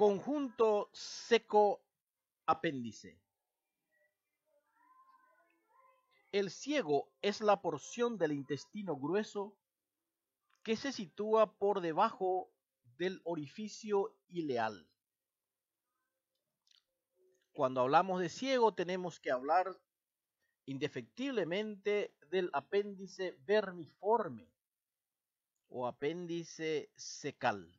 conjunto seco apéndice. El ciego es la porción del intestino grueso que se sitúa por debajo del orificio ileal. Cuando hablamos de ciego tenemos que hablar indefectiblemente del apéndice vermiforme o apéndice secal.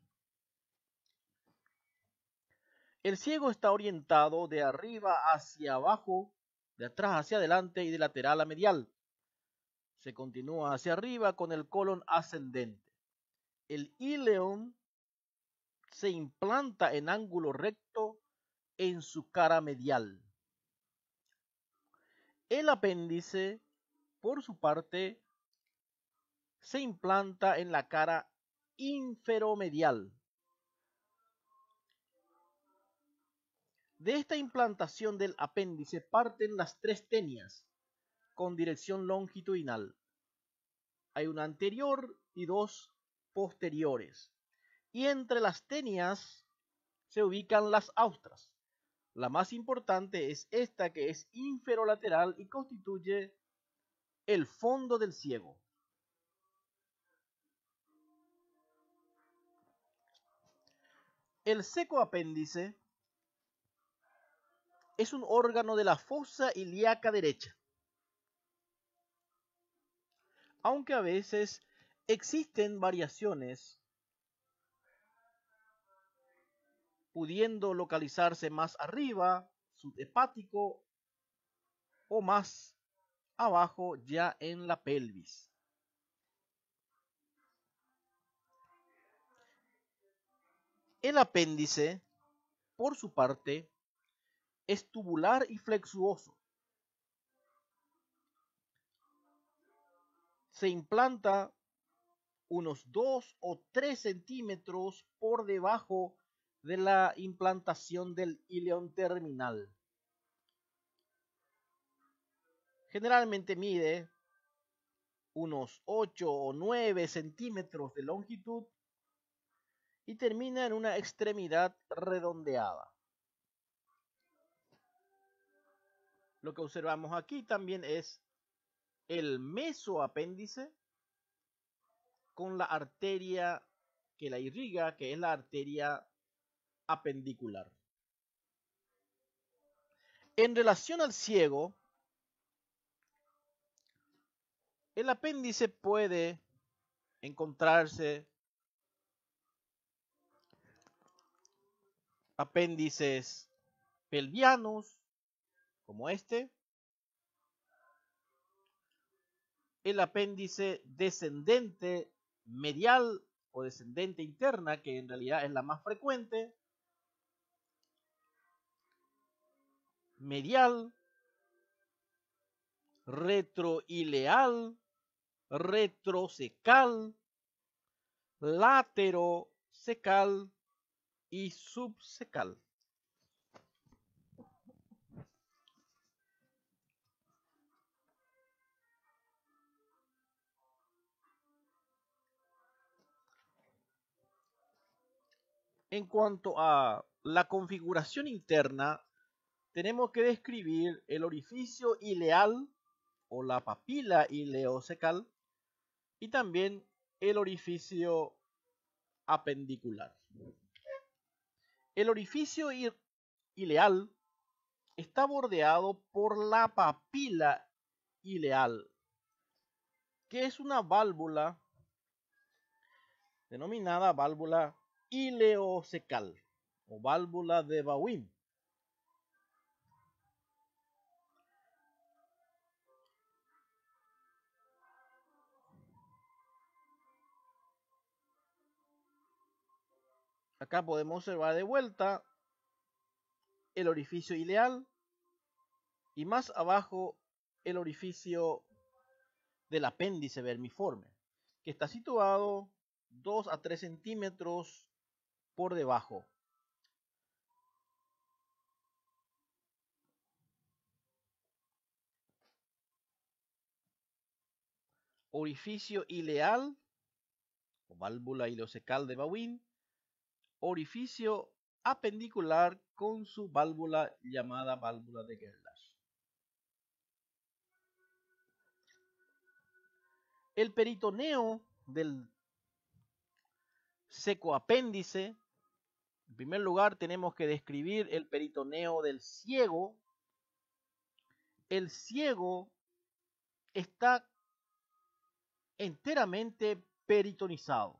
El ciego está orientado de arriba hacia abajo, de atrás hacia adelante y de lateral a medial. Se continúa hacia arriba con el colon ascendente. El ileum se implanta en ángulo recto en su cara medial. El apéndice, por su parte, se implanta en la cara inferomedial. De esta implantación del apéndice parten las tres tenias, con dirección longitudinal. Hay una anterior y dos posteriores. Y entre las tenias se ubican las austras. La más importante es esta que es inferolateral y constituye el fondo del ciego. El seco apéndice es un órgano de la fosa ilíaca derecha. Aunque a veces existen variaciones pudiendo localizarse más arriba, subhepático, o más abajo ya en la pelvis. El apéndice, por su parte, es tubular y flexuoso. Se implanta unos 2 o 3 centímetros por debajo de la implantación del ileón terminal. Generalmente mide unos 8 o 9 centímetros de longitud y termina en una extremidad redondeada. Lo que observamos aquí también es el mesoapéndice con la arteria que la irriga, que es la arteria apendicular. En relación al ciego, el apéndice puede encontrarse apéndices pelvianos, como este, el apéndice descendente medial o descendente interna, que en realidad es la más frecuente, medial, retroileal, retrosecal, laterosecal y subsecal. En cuanto a la configuración interna, tenemos que describir el orificio ileal o la papila ileocecal y también el orificio apendicular. El orificio ileal está bordeado por la papila ileal, que es una válvula denominada válvula ileocecal o válvula de Bauhin. Acá podemos observar de vuelta el orificio ileal y más abajo el orificio del apéndice vermiforme, que está situado 2 a 3 centímetros por debajo. Orificio ileal o válvula ileocecal de Bawin. Orificio apendicular con su válvula llamada válvula de Gerlach. El peritoneo del secoapéndice en primer lugar, tenemos que describir el peritoneo del ciego. El ciego está enteramente peritonizado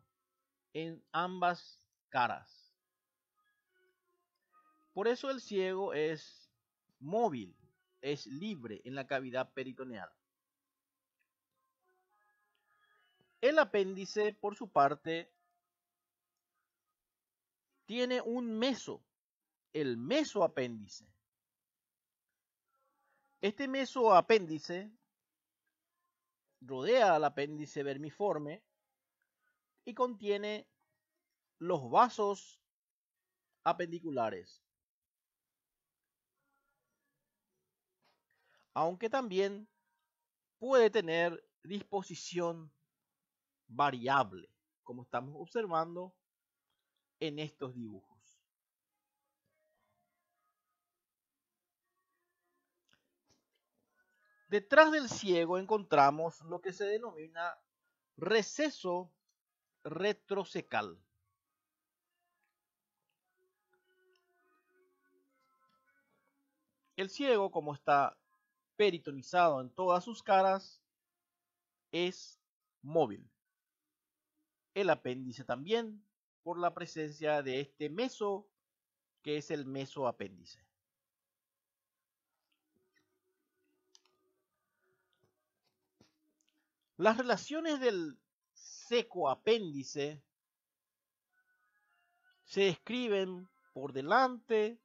en ambas caras. Por eso el ciego es móvil, es libre en la cavidad peritoneal. El apéndice, por su parte, tiene un meso, el mesoapéndice. Este mesoapéndice rodea al apéndice vermiforme y contiene los vasos apendiculares. Aunque también puede tener disposición variable, como estamos observando en estos dibujos. Detrás del ciego encontramos lo que se denomina receso Retrocecal. El ciego, como está peritonizado en todas sus caras, es móvil. El apéndice también por la presencia de este meso, que es el mesoapéndice. Las relaciones del secoapéndice se describen por delante,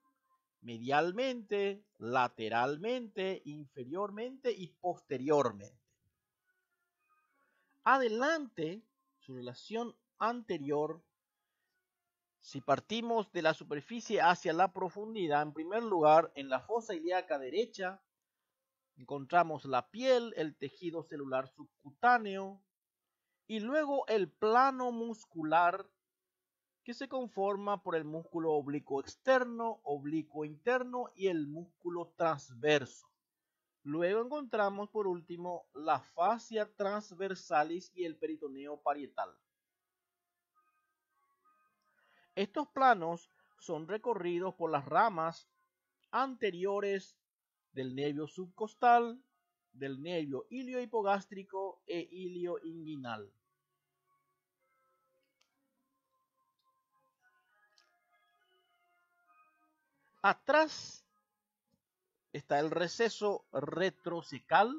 medialmente, lateralmente, inferiormente y posteriormente. Adelante, su relación anterior si partimos de la superficie hacia la profundidad, en primer lugar, en la fosa ilíaca derecha, encontramos la piel, el tejido celular subcutáneo y luego el plano muscular que se conforma por el músculo oblicuo externo, oblicuo interno y el músculo transverso. Luego encontramos por último la fascia transversalis y el peritoneo parietal. Estos planos son recorridos por las ramas anteriores del nervio subcostal, del nervio iliohipogástrico e ilioinguinal. Atrás está el receso retrocecal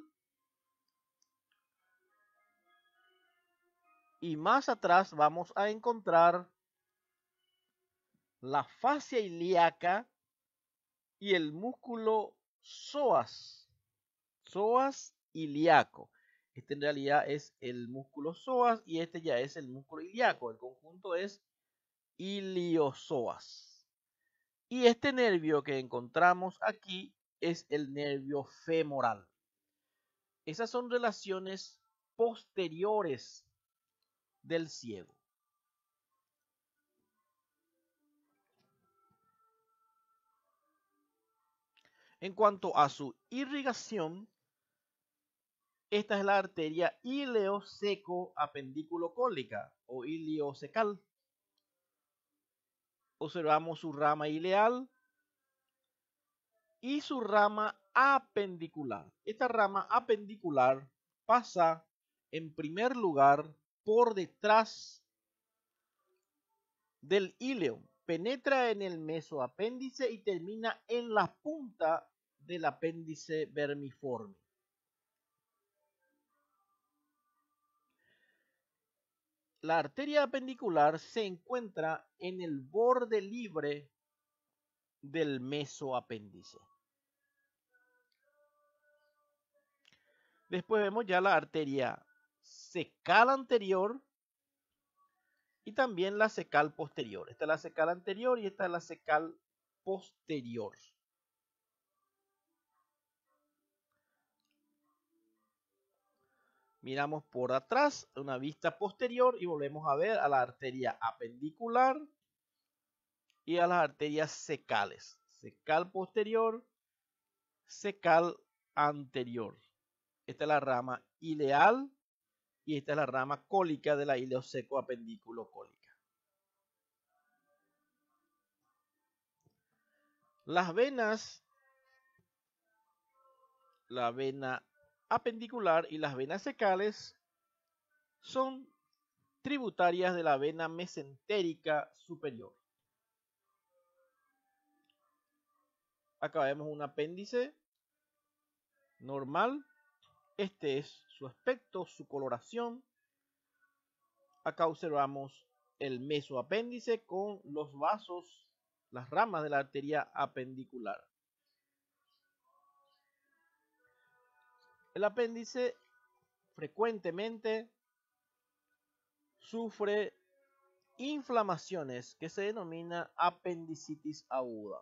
y más atrás vamos a encontrar la fascia ilíaca y el músculo psoas, psoas ilíaco. Este en realidad es el músculo psoas y este ya es el músculo ilíaco. El conjunto es iliosoas. Y este nervio que encontramos aquí es el nervio femoral. Esas son relaciones posteriores del ciego. En cuanto a su irrigación, esta es la arteria ileoseco-apendículo-cólica o secal. Observamos su rama ileal y su rama apendicular. Esta rama apendicular pasa en primer lugar por detrás del ileo penetra en el mesoapéndice y termina en la punta del apéndice vermiforme. La arteria apendicular se encuentra en el borde libre del mesoapéndice. Después vemos ya la arteria secala anterior y también la secal posterior. Esta es la secal anterior y esta es la secal posterior. Miramos por atrás, una vista posterior y volvemos a ver a la arteria apendicular y a las arterias secales. Secal posterior, secal anterior. Esta es la rama ileal y esta es la rama cólica de la ileoseco seco apendículo cólica. Las venas, la vena apendicular y las venas secales son tributarias de la vena mesentérica superior. Acá vemos un apéndice normal este es su aspecto, su coloración. Acá observamos el mesoapéndice con los vasos, las ramas de la arteria apendicular. El apéndice frecuentemente sufre inflamaciones que se denomina apendicitis aguda.